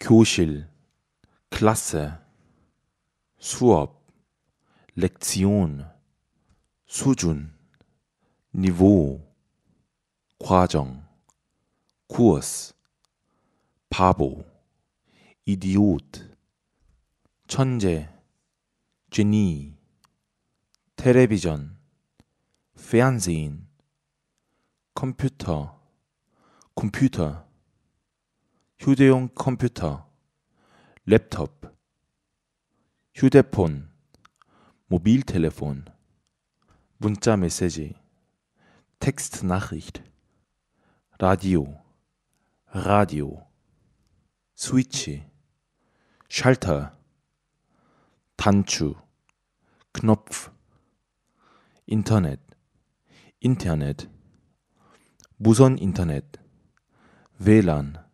교실, 클래스, 수업, 렉시온, 수준, 니보, 과정, 쿠어스, 바보, 이디오트, 천재, 제니, 텔레비전, 페안세인 컴퓨터, 컴퓨터, 휴대용 컴퓨터, 랩톱, 휴대폰, 모빌텔efon, 문자 메시지, 텍스트 나리cht, 라디오, 라디오, 스위치, 샬터, 단추, Knopf, Internet, Internet, 무선 인터넷, WLAN,